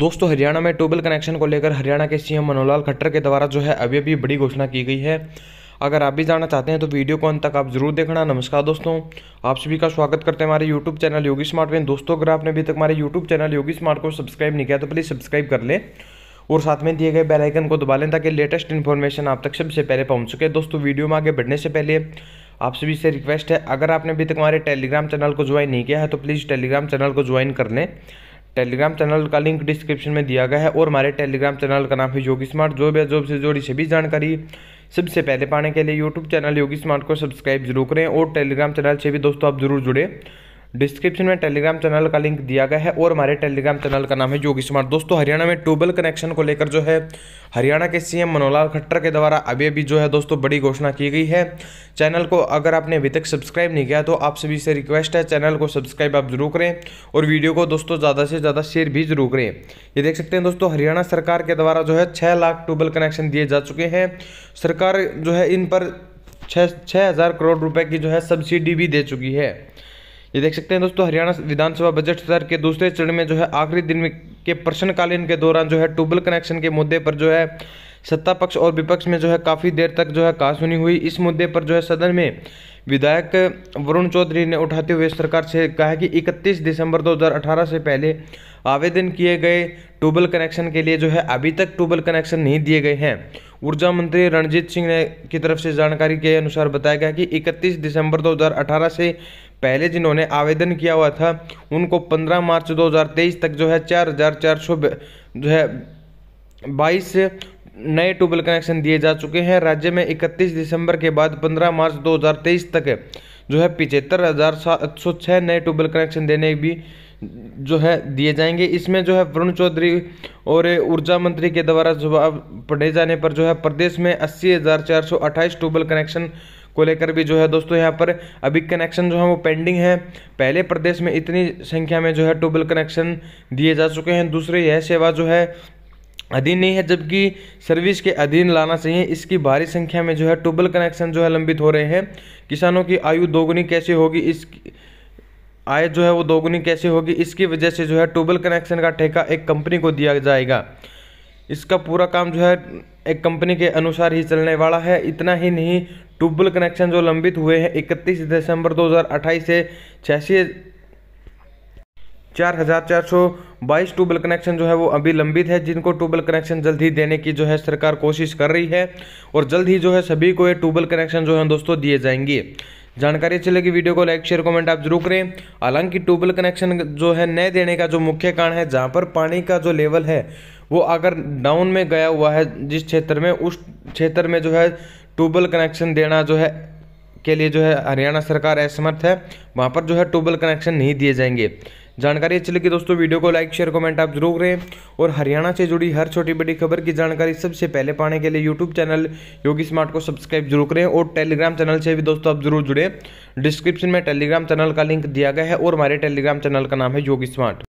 दोस्तों हरियाणा में tubewell connection को लेकर हरियाणा के सीएम मनोहर खट्टर के द्वारा जो है अभी अभी बड़ी घोषणा की गई है अगर आप भी जानना चाहते हैं तो वीडियो को अंत तक आप जरूर देखना नमस्कार दोस्तों आप सभी का स्वागत करते हैं हमारे यूट्यूब चैनल योगी स्मार्ट में दोस्तों अगर आपने अभी तक हमारे यूट्यूब चैनल योगी स्मार्ट को सब्सक्राइब नहीं किया तो प्लीज़ सब्सक्राइब कर लें और साथ में दिए गए बेल आइकन को दबा लें ताकि लेटेस्ट इन्फॉर्मेशन आप तक सबसे पहले पहुँच सके दोस्तों वीडियो में आगे बढ़ने से पहले आप सभी से रिक्वेस्ट है अगर आपने अभी तक हमारे टेलीग्राम चैनल को ज्वाइन नहीं किया है तो प्लीज़ टेलीग्राम चैनल को ज्वाइन कर लें टेलीग्राम चैनल का लिंक डिस्क्रिप्शन में दिया गया है और हमारे टेलीग्राम चैनल का नाम है योगी स्मार्ट जॉब या जॉब से जुड़ी सभी जानकारी सबसे पहले पाने के लिए यूट्यूब चैनल योगी स्मार्ट को सब्सक्राइब जरूर करें और टेलीग्राम चैनल से भी दोस्तों आप जरूर जुड़े डिस्क्रिप्शन में टेलीग्राम चैनल का लिंक दिया गया है और हमारे टेलीग्राम चैनल का नाम है योगी स्मार्ट दोस्तों हरियाणा में ट्यूबवेल कनेक्शन को लेकर जो है हरियाणा के सीएम मनोहर खट्टर के द्वारा अभी अभी जो है दोस्तों बड़ी घोषणा की गई है चैनल को अगर आपने अभी तक सब्सक्राइब नहीं किया तो आप सभी से रिक्वेस्ट है चैनल को सब्सक्राइब आप जरूर करें और वीडियो को दोस्तों ज़्यादा से ज़्यादा शेयर भी जरूर करें ये देख सकते हैं दोस्तों हरियाणा सरकार के द्वारा जो है छः लाख ट्यूबवेल कनेक्शन दिए जा चुके हैं सरकार जो है इन पर छः छः हज़ार करोड़ रुपए की जो है सब्सिडी भी दे चुकी है ये देख सकते हैं दोस्तों हरियाणा विधानसभा बजट सत्र के दूसरे चरण में जो है आखिरी दिन के प्रश्नकालीन के दौरान जो है ट्यूबवेल कनेक्शन के मुद्दे पर जो है सत्ता पक्ष और विपक्ष में जो है काफ़ी देर तक जो है कहासुनी हुई इस मुद्दे पर जो है सदन में विधायक वरुण चौधरी ने उठाते हुए सरकार से कहा कि 31 दिसंबर 2018 से पहले आवेदन किए गए ट्यूबल कनेक्शन के लिए जो है अभी तक ट्यूबल कनेक्शन नहीं दिए गए हैं ऊर्जा मंत्री रणजीत सिंह ने की तरफ से जानकारी के अनुसार बताया गया कि 31 दिसंबर 2018 से पहले जिन्होंने आवेदन किया हुआ था उनको 15 मार्च 2023 तक जो है चार जो है बाईस नए ट्यूबवेल कनेक्शन दिए जा चुके हैं राज्य में 31 दिसंबर के बाद 15 मार्च 2023 तक जो है पिचहत्तर हज़ार सात सौ छः नए ट्यूबवेल कनेक्शन देने भी जो है दिए जाएंगे इसमें जो है वरुण चौधरी और ऊर्जा मंत्री के द्वारा जवाब पढ़े जाने पर जो है प्रदेश में अस्सी हज़ार चार सौ अट्ठाईस ट्यूबवेल कनेक्शन को लेकर भी जो है दोस्तों यहाँ पर अभी कनेक्शन जो है वो पेंडिंग है पहले प्रदेश में इतनी संख्या में जो है ट्यूबवेल कनेक्शन दिए जा चुके हैं दूसरे यह सेवा जो है अधीन नहीं है जबकि सर्विस के अधीन लाना चाहिए इसकी भारी संख्या में जो है ट्यूबवेल कनेक्शन जो है लंबित हो रहे हैं किसानों की आयु दोगुनी कैसे होगी इस आय जो है वो दोगुनी कैसे होगी इसकी वजह से जो है ट्यूबवेल कनेक्शन का ठेका एक कंपनी को दिया जाएगा इसका पूरा काम जो है एक कंपनी के अनुसार ही चलने वाला है इतना ही नहीं ट्यूबवेल कनेक्शन जो लंबित हुए हैं इकतीस दिसंबर 2028 से छियासी चार हज़ार चार सौ बाईस ट्यूबवेल कनेक्शन जो है वो अभी लंबित है जिनको ट्यूबवेल कनेक्शन जल्द ही देने की जो है सरकार कोशिश कर रही है और जल्द ही जो है सभी को ये ट्यूबवेल कनेक्शन जो है दोस्तों दिए जाएंगे जानकारी अच्छी लगी वीडियो को लाइक शेयर कमेंट आप जरूर करें हालांकि ट्यूबवेल कनेक्शन जो है न देने का जो मुख्य कारण है जहाँ पर पानी का जो लेवल है वो अगर डाउन में गया हुआ है जिस क्षेत्र में उस क्षेत्र में जो है ट्यूबवेल कनेक्शन देना जो है के लिए जो है हरियाणा सरकार असमर्थ है वहाँ पर जो है ट्यूबवेल कनेक्शन नहीं दिए जाएंगे जानकारी अच्छी लगी दोस्तों वीडियो को लाइक शेयर कमेंट आप जरूर करें और हरियाणा से जुड़ी हर छोटी बड़ी खबर की जानकारी सबसे पहले पाने के लिए यूट्यूब चैनल योगी स्मार्ट को सब्सक्राइब जरूर करें और टेलीग्राम चैनल से भी दोस्तों आप जरूर जुड़ें डिस्क्रिप्शन में टेलीग्राम चैनल का लिंक दिया गया है और हमारे टेलीग्राम चैनल का नाम है योगी स्मार्ट